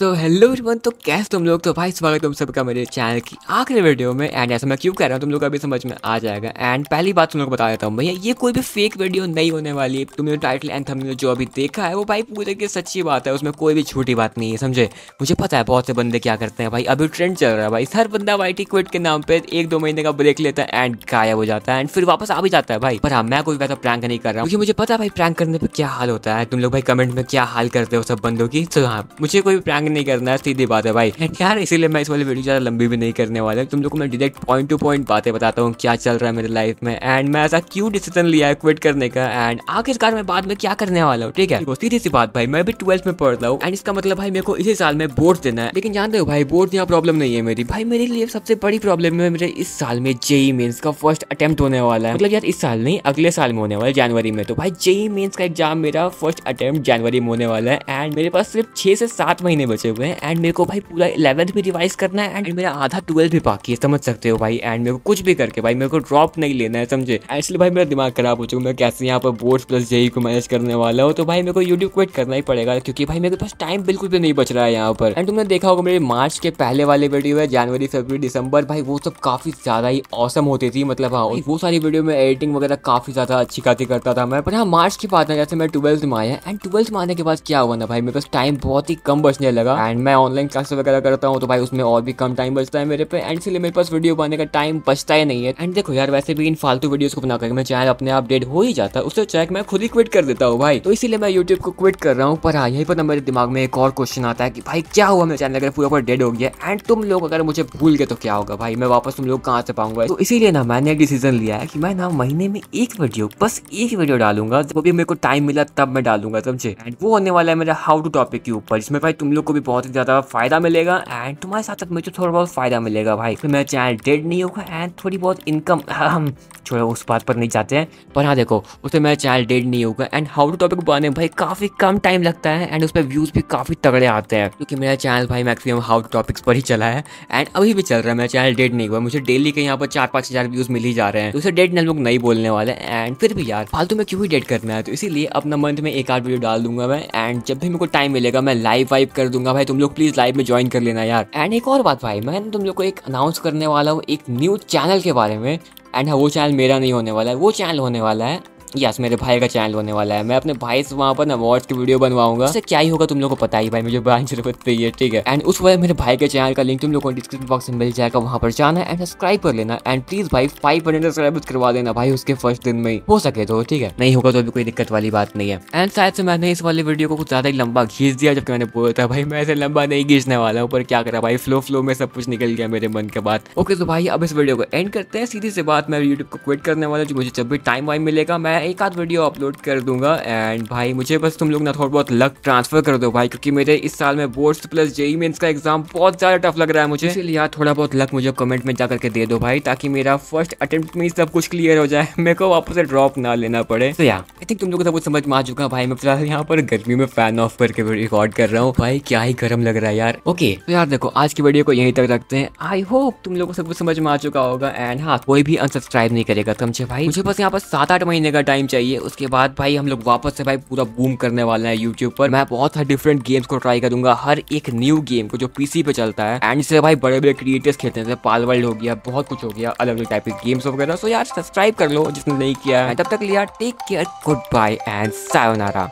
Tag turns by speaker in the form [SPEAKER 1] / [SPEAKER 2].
[SPEAKER 1] so hello everyone तो कैसे तुम लोग तो भाई स्वागत तुम सबका मेरे चैनल की आखिरी वीडियो में एंड ऐसा मैं क्यों कह रहा हूँ तुम लोग अभी समझ में आ जाएगा एंड पहली बात तुम लोग बता देता हूँ भैया ये कोई भी फेक वीडियो नहीं होने वाली है तुमने टाइटल एंड हमने जो अभी देखा है वो भाई पूरे की सच्ची बात है उसमें कोई भी छोटी बात नहीं है समझे मुझे पता है बहुत से बंदे क्या करते हैं भाई अभी ट्रेंड चल रहा है भाई हर बंदा वाई क्विट के नाम पर एक दो महीने का ब्रेक लेता है एंड गायब हो जाता है एंड फिर वापस आ भी जाता है भाई पर हाँ मैं कोई वैसा प्रैंक नहीं कर रहा हूँ क्योंकि मुझे पता है भाई प्रैंक करने पर क्या हाल होता है तुम लोग भाई कमेंट में क्या हाल करते हो सब बंदों की तो हाँ मुझे कोई प्रैंक नहीं करना है सीधी बात है भाई यार इसीलिए मैं इस वाली वीडियो ज़्यादा लंबी भी नहीं करने वाला तुम लोग को मैं डिरेक्ट पॉइंट टू पॉइंट बातें बताता हूँ क्या चल रहा है मेरे लाइफ में एंड मैं ऐसा क्यों डिसीजन लिया है क्विट करने का एंड आखिरकार मैं बाद में क्या करने वाला हूँ ठीक है तो सीधी सी बात भाई मैं भी ट्वेल्थ में पढ़ रहा हूँ एंड इसका मतलब भाई मेरे को इसी साल में बोर्ड देना है लेकिन जानते हो भाई बोर्ड यहाँ प्रॉब्लम नहीं है मेरी भाई मेरे लिए सबसे बड़ी प्रॉब्लम है मेरे इस साल में जेई मीन e का फर्स्ट अटेम्प्ट होने वाला है मतलब यार इस साल नहीं अगले साल में होने वाला है जनवरी में तो भाई जेई मीन e का एग्जाम मेरा फर्स्ट अटेम्प्ट जनवरी में होने वाला है एंड मेरे पास सिर्फ छह से सात महीने बचे बचे हुए हैं एंड मेरे को भाई पूरा इलेवंथ भी रिवाइज करना है एंड मेरा आधा ट्वेल्थ भी बाकी है समझ सकते हो भाई एंड मेरे को कुछ भी करके भाई मेरे को ड्रॉप नहीं लेना है समझे इसलिए भाई मेरा दिमाग खराब हो चुका मैं कैसे यहाँ पर बोर्ड प्लस जेई को मैनेज करने वाला हूँ तो भाई मेरे को यूट्यूब क्विट करना ही पड़ेगा क्योंकि भाई मेरे पास टाइम बिल्कुल भी नहीं बच रहा है यहाँ पर एंड तुमने देखा होगा मेरे मार्च के पहले वाले वीडियो है जनवरी फेबर दिसंबर भाई वो सब काफी ज्यादा ही औसम होती थी मतलब हाँ वो सारी वीडियो में एडिटिंग वगैरह काफी ज्यादा अच्छी खाती करता था मैं पर हाँ मार्च की बात है जैसे मैं ट्वेल्थ में आया एंड ट्वेल्थ में आने के बाद क्या हुआ ना भाई मेरे पास टाइम बहुत ही कम बचने लगा लगा एंड मैं ऑनलाइन क्लासेस वगैरह करता हूँ तो भाई उसमें और भी कम टाइम बचता है मेरे पे एंड इसलिए मेरे पास वीडियो बनाने का टाइम बचता ही नहीं है एंड देखो यार वैसे भी इन फालतू वीडियोस को बना करके मैं चैनल अपने आप डेड हो ही जाता है उससे चैक मैं खुद ही क्विट कर देता हूँ भाई तो इसलिए मैं यूट्यूब को क्विट कर रहा हूँ पर यही हाँ, यहीं पर मेरे दिमाग में एक और क्वेश्चन आता है कि भाई क्या हुआ मेरा चैनल अगर पूरा पूरा डेड हो गया एंड तुम लोग अगर मुझे भूल गए तो क्या होगा भाई मैं वापस तुम लोग कहाँ से पाऊंगा तो इसीलिए ना मैंने डिसीजन लिया है कि मैं ना महीने में एक वीडियो बस एक वीडियो डालूंगा जब भी मेरे को टाइम मिला तब मैं डालूंगा समझे एंड वो होने वाला है मेरा हाउ टू टॉपिक के ऊपर जिसमें भाई तुम लोग तुमको भी बहुत ही ज़्यादा फायदा मिलेगा एंड तुम्हारे साथ साथ मुझे थोड़ा बहुत फायदा मिलेगा भाई फिर मेरा चैनल डेड नहीं होगा एंड थोड़ी बहुत इनकम हम छोड़ो उस बात पर नहीं जाते हैं पर हाँ देखो उससे मेरा चैनल डेड नहीं होगा एंड हाउ टू टॉपिक बनाने भाई काफ़ी कम टाइम लगता है एंड उस पर व्यूज़ भी काफ़ी तगड़े आते हैं क्योंकि मेरा चैनल भाई मैक्सिमम हाउ टू टॉपिक्स पर ही चला है एंड अभी भी चल रहा है मेरा चैनल डेड नहीं हुआ मुझे डेली के यहाँ पर चार पाँच हज़ार व्यूज़ मिल ही जा रहे हैं तो उसे डेड लोग नहीं बोलने वाले एंड फिर भी यार फालतू में क्यों ही डेड करना है तो इसीलिए अपना मंथ में एक आध वीडियो डाल दूंगा मैं एंड जब भी मेरे को टाइम मिलेगा मैं लाइव वाइव कर दूंगा दूंगा भाई तुम लोग प्लीज लाइव में ज्वाइन कर लेना यार एंड एक और बात भाई मैं तुम लोग को एक अनाउंस करने वाला हूँ एक न्यू चैनल के बारे में एंड हाँ वो चैनल मेरा नहीं होने वाला है वो चैनल होने वाला है यस मेरे भाई का चैनल होने वाला है मैं अपने भाई से वहाँ पर ना अवार्ड्स की वीडियो बनवाऊंगा इससे क्या ही होगा तुम लोग को पता ही भाई मुझे ब्रांच जरूरत चाहिए ठीक है एंड उस वजह मेरे भाई के चैनल का लिंक तुम लोगों को डिस्क्रिप्शन बॉक्स में मिल जाएगा वहाँ पर जाना एंड सब्सक्राइब कर लेना एंड प्लीज भाई फाइव सब्सक्राइब करवा देना भाई उसके फर्स्ट दिन में हो सके तो ठीक है नहीं होगा तो अभी कोई दिक्कत वाली बात नहीं है एंड शायद से मैंने इस वाले वीडियो को कुछ ज्यादा ही लंबा खींच दिया जबकि मैंने बोला था भाई मैं ऐसे लंबा नहीं खींचने वाला ऊपर क्या करा भाई फ्लो फ्लो में सब कुछ निकल गया मेरे मन के बाद ओके तो भाई अब इस वीडियो को एंड करते हैं सीधी से बात मैं यूट्यूब को क्विट करने वाला जो मुझे जब भी टाइम वाइम मिलेगा मैं मैं एक आध वीडियो अपलोड कर दूंगा एंड भाई मुझे बस तुम लोग ना थोड़ा बहुत लक ट्रांसफर कर दो भाई क्योंकि मेरे इस साल में बोर्ड्स प्लस जेई मेन्स का एग्जाम बहुत ज़्यादा टफ लग रहा है मुझे इसलिए यार थोड़ा बहुत लक मुझे कमेंट में जा करके दे दो भाई ताकि मेरा फर्स्ट अटेम्प्ट में सब कुछ क्लियर हो जाए मेरे को वापस से ड्रॉप ना लेना पड़े तो यार आई थिंक तुम लोग सब कुछ समझ में आ चुका भाई मैं फिलहाल यहाँ पर गर्मी में फैन ऑफ करके रिकॉर्ड कर रहा हूँ भाई क्या ही गर्म लग रहा है यार ओके तो यार देखो आज की वीडियो को यहीं तक रखते हैं आई होप तुम लोग सब कुछ समझ में आ चुका होगा एंड हाँ कोई भी अनसब्सक्राइब नहीं करेगा समझे भाई मुझे बस यहाँ पर सात आठ महीने का टाइम चाहिए उसके बाद भाई हम लोग वापस से भाई पूरा बूम करने वाले हैं यूट्यूब पर मैं बहुत सारे डिफरेंट गेम्स को ट्राई करूंगा हर एक न्यू गेम को जो पीसी पे चलता है एंड से भाई बड़े बड़े क्रिएटर्स खेलते हैं पाल वर्ल्ड हो गया बहुत कुछ हो गया अलग अलग टाइप के गेम्स वगैरह सो यार सब्सक्राइब कर लो जिसने नहीं किया है तब तक लिया take care goodbye and sayonara